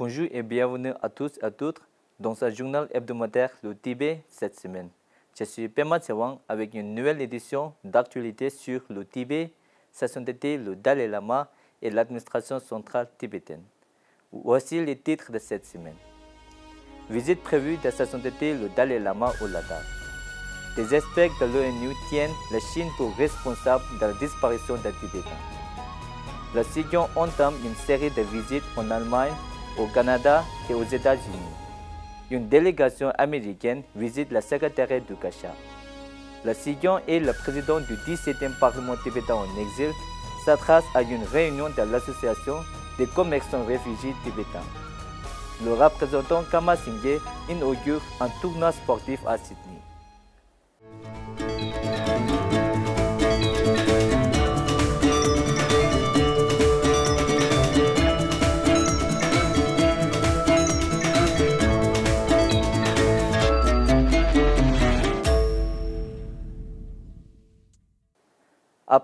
Bonjour et bienvenue à tous et à toutes dans ce journal hebdomadaire Le Tibet cette semaine. Je suis Pema Tsewang avec une nouvelle édition d'actualité sur le Tibet, sa santé, le Dalai Lama et l'administration centrale tibétaine. Voici les titres de cette semaine. Visite prévue de sa santé, le Dalai Lama au Ladakh. Des experts de l'ONU tiennent la Chine pour responsable de la disparition des Tibétains. La Sion entame une série de visites en Allemagne au Canada et aux États-Unis. Une délégation américaine visite la secrétaire du Cacha. La Sidian et le président du 17e Parlement tibétain en exil s'adressent à une réunion de l'Association des commerçants réfugiés tibétains. Le représentant Kama Singhe inaugure un tournoi sportif à Sydney.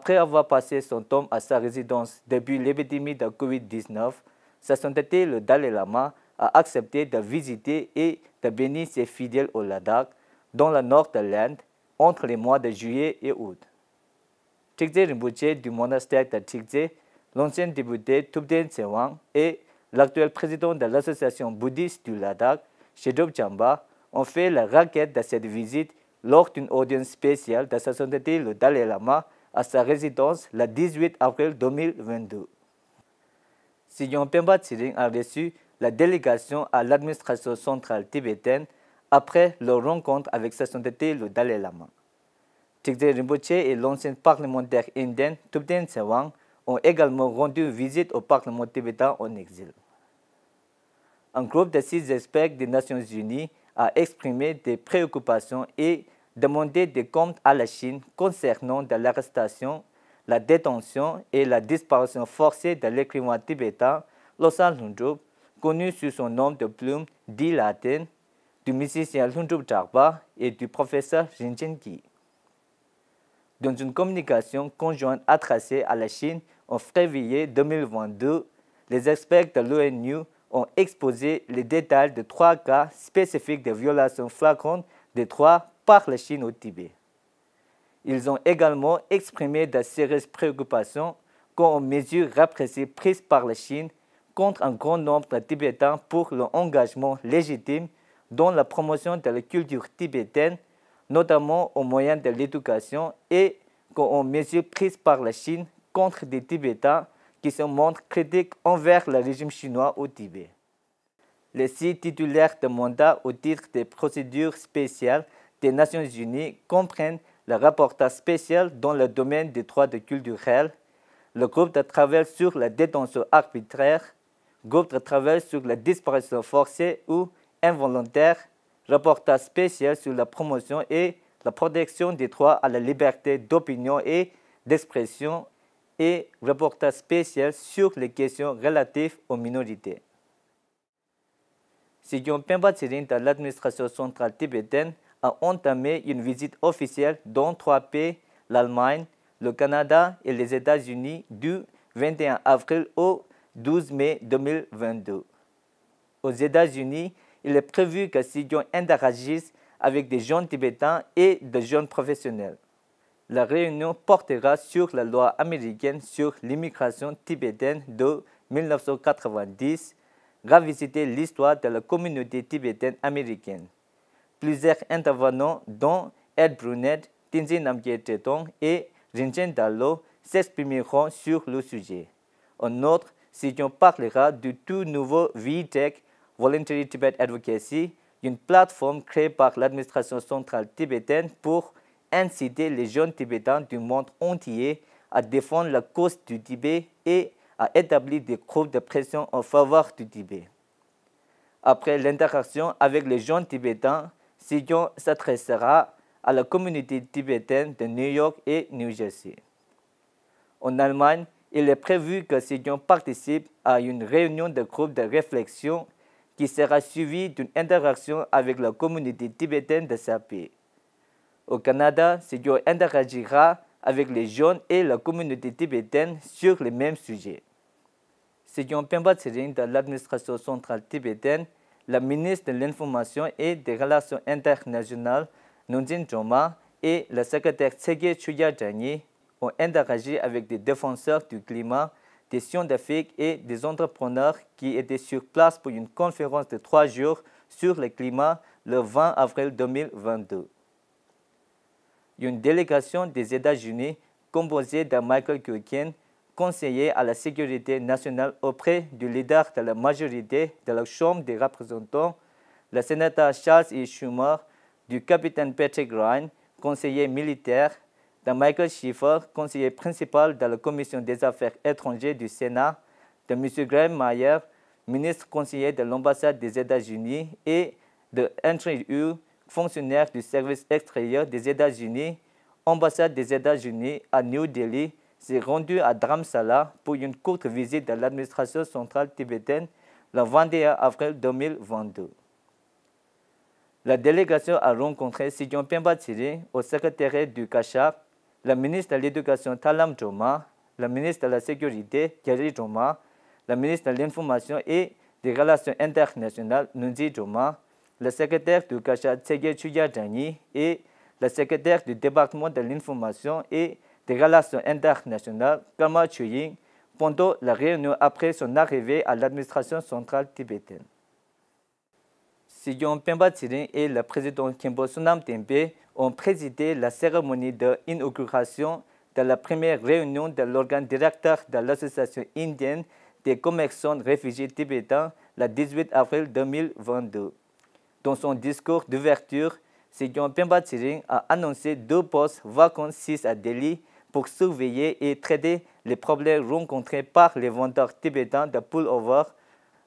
Après avoir passé son temps à sa résidence depuis l'épidémie de COVID-19, sa sainteté le Dalai Lama a accepté de visiter et de bénir ses fidèles au Ladakh, dans le nord de l'Inde, entre les mois de juillet et août. Tchikze Rinpoche du monastère de Tchikze, l'ancien député Tubden Sewang et l'actuel président de l'association bouddhiste du Ladakh, Shedob Jamba, ont fait la raquette de cette visite lors d'une audience spéciale de sa sainteté le Dalai Lama à sa résidence le 18 avril 2022. Sion Pemba Tsiring a reçu la délégation à l'administration centrale tibétaine après leur rencontre avec sa santé, le Dalai Lama. Tigde Rinpoche et l'ancien parlementaire indien Thubten Sewang ont également rendu visite au Parlement tibétain en exil. Un groupe de six experts des Nations Unies a exprimé des préoccupations et demander des comptes à la Chine concernant de l'arrestation, la détention et la disparition forcée de l'écrivain tibétain Losan Lundrup, connu sous son nom de plume dit latin, du musicien Lundrup Jarba et du professeur Jinjin Dans une communication conjointe adressée à la Chine en février 2022, les experts de l'ONU ont exposé les détails de trois cas spécifiques de violations flagrantes des droits par la Chine au Tibet. Ils ont également exprimé de sérieuses préoccupations quant aux mesures répressives prises par la Chine contre un grand nombre de Tibétains pour leur engagement légitime dans la promotion de la culture tibétaine, notamment au moyen de l'éducation, et quant aux mesures prises par la Chine contre des Tibétains qui se montrent critiques envers le régime chinois au Tibet. Les six titulaires de mandats au titre des procédures spéciales des Nations Unies comprennent le rapporteur spécial dans le domaine des droits de culturels, le groupe de travail sur la détention arbitraire, groupe de travail sur la disparition forcée ou involontaire, rapporteur spécial sur la promotion et la protection des droits à la liberté d'opinion et d'expression et reportage spécial sur les questions relatives aux minorités. Si de l'administration centrale tibétaine a entamé une visite officielle dans trois pays, l'Allemagne, le Canada et les États-Unis du 21 avril au 12 mai 2022. Aux États-Unis, il est prévu que Sidion interagisse avec des jeunes tibétains et des jeunes professionnels. La réunion portera sur la loi américaine sur l'immigration tibétaine de 1990, revisiter l'histoire de la communauté tibétaine américaine plusieurs intervenants dont Ed Brunet, Tenzin Namgyetetong Tetong et Rinchen Dallo s'exprimeront sur le sujet. En outre, Sijon parlera du tout nouveau VTech Voluntary Tibet Advocacy, une plateforme créée par l'administration centrale tibétaine pour inciter les jeunes tibétains du monde entier à défendre la cause du Tibet et à établir des groupes de pression en faveur du Tibet. Après l'interaction avec les jeunes tibétains, Sijon s'adressera à la communauté tibétaine de New York et New Jersey. En Allemagne, il est prévu que Sijon participe à une réunion de groupe de réflexion qui sera suivie d'une interaction avec la communauté tibétaine de sa pays. Au Canada, Sijon interagira avec les jeunes et la communauté tibétaine sur les mêmes sujets. Sion Pemba de l'administration centrale tibétaine la ministre de l'Information et des Relations internationales, Nundine Joma, et le secrétaire Tsege Chuya Djani ont interagi avec des défenseurs du climat, des scientifiques et des entrepreneurs qui étaient sur place pour une conférence de trois jours sur le climat le 20 avril 2022. Une délégation des États-Unis composée de Michael Kirkin, conseiller à la sécurité nationale auprès du leader de la majorité de la Chambre des représentants, le sénateur Charles E. Schumer, du capitaine Patrick Ryan, conseiller militaire, de Michael Schiffer, conseiller principal de la Commission des affaires étrangères du Sénat, de M. Graham Mayer, ministre conseiller de l'ambassade des États-Unis, et de Andrew U, fonctionnaire du service extérieur des États-Unis, ambassade des États-Unis à New Delhi, s'est rendu à Dramsala pour une courte visite de l'administration centrale tibétaine le 21 avril 2022. La délégation a rencontré Sidion Pembatiri au secrétaire du Kachar, la ministre de l'Éducation Talam Joma, la ministre de la Sécurité Thierry Joma, la ministre de l'Information et des Relations internationales Nunzi Joma, le secrétaire du Kachar Tsege et le secrétaire du département de l'information et des relations internationales, Gama Chuyin, pendant la réunion après son arrivée à l'administration centrale tibétaine. Siyon Pemba et le président Kimbo Sunam Tempe ont présidé la cérémonie d'inauguration de la première réunion de l'organe directeur de l'Association indienne des commerçants réfugiés tibétains le 18 avril 2022. Dans son discours d'ouverture, Siyon Pemba a annoncé deux postes vacants, 6 à Delhi pour surveiller et traiter les problèmes rencontrés par les vendeurs tibétains de pull-over,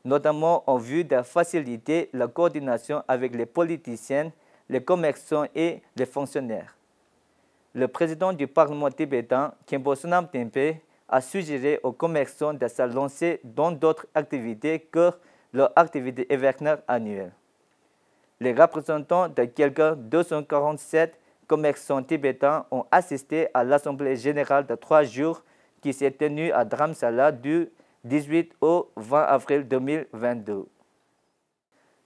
notamment en vue de faciliter la coordination avec les politiciens, les commerçants et les fonctionnaires. Le président du Parlement tibétain, Kimbo Sonam Tempe, a suggéré aux commerçants de se lancer dans d'autres activités que leur activité hivernale annuelle. Les représentants de quelques 247 commerçants tibétains ont assisté à l'Assemblée générale de trois jours qui s'est tenue à Dramsala du 18 au 20 avril 2022.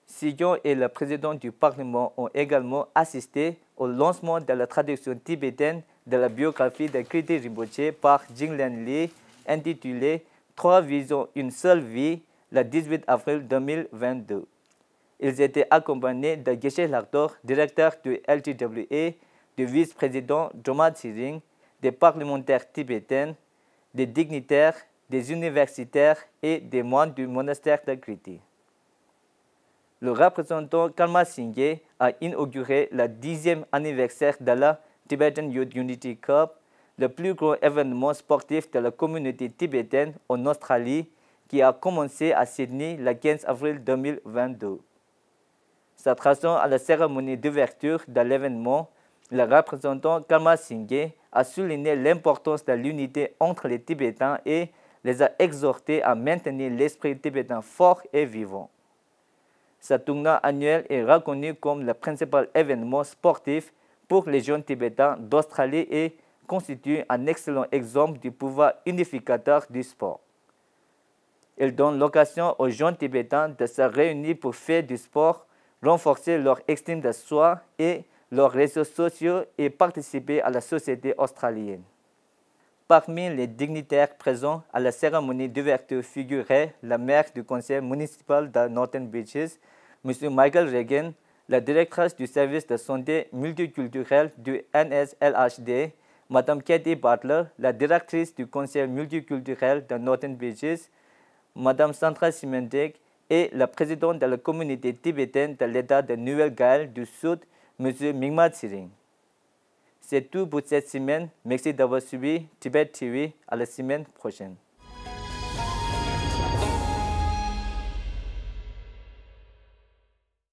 Sion et le président du Parlement ont également assisté au lancement de la traduction tibétaine de la biographie de Kriti Rinpoche par Jinglen Li, intitulée Trois visions, une seule vie, le 18 avril 2022. Ils étaient accompagnés de Geshe Lardor, directeur du LTWE, du vice-président Jomad Tsering, des parlementaires tibétains, des dignitaires, des universitaires et des moines du monastère d'Akriti. Le représentant Kalma Singhe a inauguré le dixième anniversaire de la Tibetan Youth Unity Cup, le plus grand événement sportif de la communauté tibétaine en Australie qui a commencé à Sydney le 15 avril 2022. S'adressant à la cérémonie d'ouverture de l'événement, le représentant Kama Singhe a souligné l'importance de l'unité entre les Tibétains et les a exhortés à maintenir l'esprit tibétain fort et vivant. Sa tournée annuelle est reconnue comme le principal événement sportif pour les jeunes tibétains d'Australie et constitue un excellent exemple du pouvoir unificateur du sport. Il donne l'occasion aux jeunes tibétains de se réunir pour faire du sport, renforcer leur estime de soi et leurs réseaux sociaux et participer à la société australienne. Parmi les dignitaires présents à la cérémonie d'ouverture figurait la maire du conseil municipal de Northern Beaches, M. Michael Reagan, la directrice du service de santé multiculturelle du NSLHD, Mme Katie Butler, la directrice du conseil multiculturel de Northern Beaches, Mme Sandra Simendek et la présidente de la communauté tibétaine de l'État de Nouvelle-Galles du Sud, Monsieur Mingma Tsiring. C'est tout pour cette semaine. Merci d'avoir suivi Tibet TV. À la semaine prochaine.